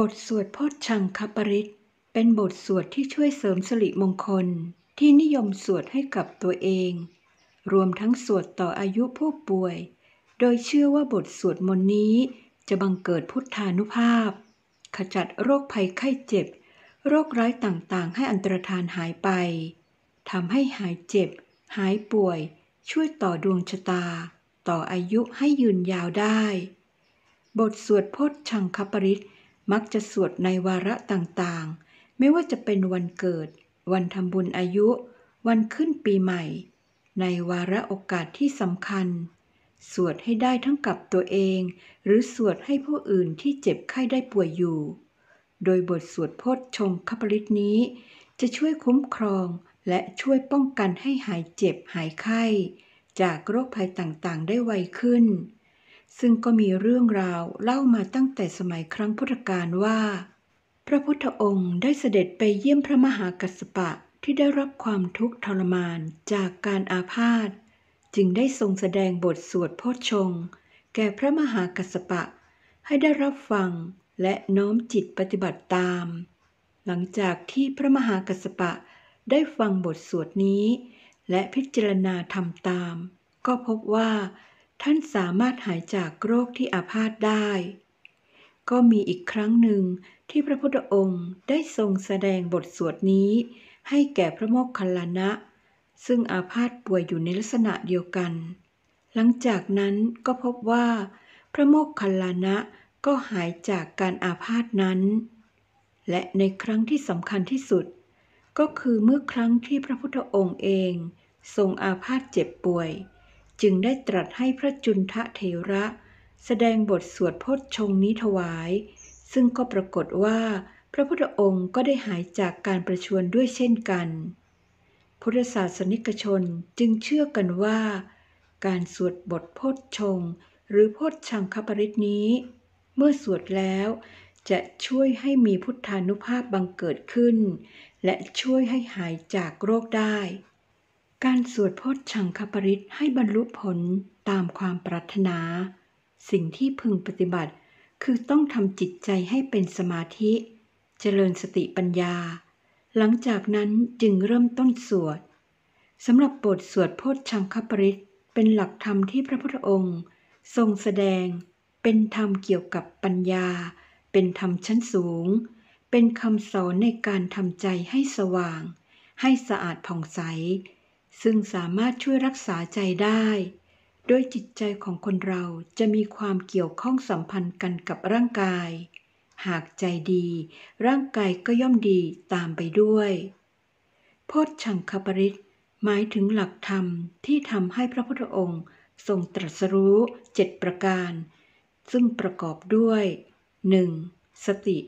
บทสวดโพชชังคปริศเป็นบทสวดที่ช่วยเสริมสิริมงคลที่นิยมสวดให้กับตัวเอง รวมทั้งสวดต่ออายุผู้ป่วย โดยเชื่อว่าบทสวดมนนี้จะบังเกิดพุทธานุภาพ ขจัดโรคภัยไข้เจ็บ โรคร้ายต่างๆ ให้อันตรธานหายไปทำให้หายเจ็บ หายป่วย ช่วยต่อดวงชะตา ต่ออายุให้ยืนยาวได้ บทสวดพจชังคปริศมักจะสวดในวาระต่างๆ ไม่ว่าจะเป็นวันเกิด วันทำบุญอายุ วันขึ้นปีใหม่ ในวาระโอกาสที่สำคัญ สวดให้ได้ทั้งกับตัวเอง หรือสวดให้ผู้อื่นที่เจ็บไข้ได้ป่วยอยู่ โดยบทสวดพจน์ชงคปริตนี้ จะช่วยคุ้มครองและช่วยป้องกันให้หายเจ็บหายไข้ จากโรคภัยต่างๆ ได้ไวขึ้นซึ่งก็มีเรื่องราวเล่ามาตั้งแต่สมัยครั้งพุทธกาลว่า พระพุทธองค์ได้เสด็จไปเยี่ยมพระมหากัสสปะที่ได้รับความทุกข์ทรมานจากการอาพาธจึงได้ทรงแสดงบทสวดพชงแก่พระมหากัสสปะ ให้ได้รับฟังและน้อมจิตปฏิบัติตาม หลังจากที่พระมหากัสสปะได้ฟังบทสวดนี้ และพิจารณาทำตาม ก็พบว่าท่านสามารถหายจากโรคที่อาพาธได้ ก็มีอีกครั้งหนึ่งที่พระพุทธองค์ได้ทรงแสดงบทสวดนี้ ให้แก่พระโมคคัลลานะ ซึ่งอาพาธป่วยอยู่ในลักษณะเดียวกัน หลังจากนั้นก็พบว่า พระโมคคัลลานะก็หายจากการอาพาธนั้น และในครั้งที่สำคัญที่สุด ก็คือเมื่อครั้งที่พระพุทธองค์เอง ทรงอาพาธเจ็บป่วยจึงได้ตรัสให้พระจุนทะเทระ แสดงบทสวดพจชงนี้ถวาย ซึ่งก็ปรากฏว่าพระพุทธองค์ก็ได้หายจากการประชวนด้วยเช่นกัน พุทธศาสนิกชนจึงเชื่อกันว่าการสวดบทพจชง หรือพจชังคปริตนี้ เมื่อสวดแล้วจะช่วยให้มีพุทธานุภาพบังเกิดขึ้น และช่วยให้หายจากโรคได้การสวดพจน์ชังคปริศให้บรรลุผลตามความปรารถนา สิ่งที่พึงปฏิบัติคือต้องทำจิตใจให้เป็นสมาธิ เจริญสติปัญญา หลังจากนั้นจึงเริ่มต้นสวดสำหรับบทสวดพจน์ชังคปริศเป็นหลักธรรมที่พระพุทธองค์ ทรงแสดง เป็นธรรมเกี่ยวกับปัญญา เป็นธรรมชั้นสูง เป็นคำสอนในการทำใจให้สว่าง ให้สะอาดผ่องใสซึ่งสามารถช่วยรักษาใจได้ โดยจิตใจของคนเรา จะมีความเกี่ยวข้องสัมพันธ์กันกับร่างกาย หากใจดี ร่างกายก็ย่อมดีตามไปด้วย โพชชังคปริต หมายถึงหลักธรรมที่ทำให้พระพุทธองค์ทรงตรัสรู้เจ็ดประการ ซึ่งประกอบด้วย 1. สติ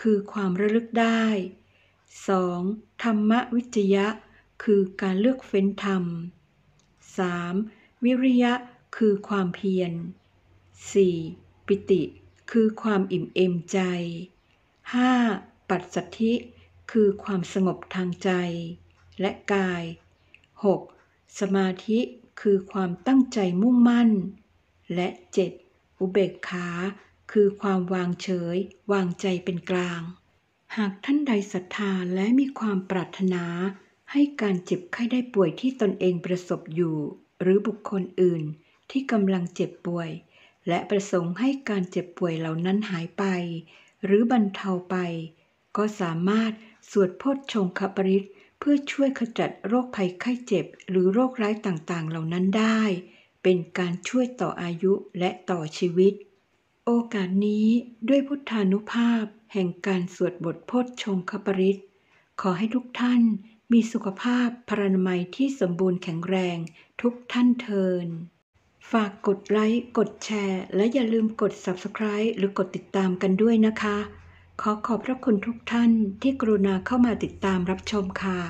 คือความระลึกได้ 2. ธรรมวิจยะคือการเลือกเฟ้นธรรม 3. วิริยะคือความเพียร 4. ปิติคือความอิ่มเอมใจ 5. ปัจสัทธิ คือความสงบทางใจ และกาย 6. สมาธิคือความตั้งใจมุ่งมั่น และ 7. อุเบกขา คือความวางเฉยวางใจเป็นกลาง หากท่านใดศรัทธาและมีความปรารถนาให้การเจ็บไข้ ได้ป่วยที่ตนเองประสบอยู่ หรือบุคคลอื่นที่กำลังเจ็บป่วย และประสงค์ให้การเจ็บป่วยเหล่านั้นหายไป หรือบรรเทาไป ก็สามารถสวดโพชงคปริตเพื่อช่วยขจัดโรคภัยไข้เจ็บหรือโรคร้ายต่างๆ เหล่านั้นได้ เป็นการช่วยต่ออายุและต่อชีวิต โอกาสนี้ด้วยพุทธานุภาพแห่งการสวดบทโพชงคปริตขอให้ทุกท่านมีสุขภาพพรรณมัยที่สมบูรณ์แข็งแรงทุกท่านเทินฝากกดไลค์ กดแชร์ และอย่าลืมกด Subscribe หรือกดติดตามกันด้วยนะคะ ขอขอบพระคุณทุกท่านที่กรุณาเข้ามาติดตามรับชมค่ะ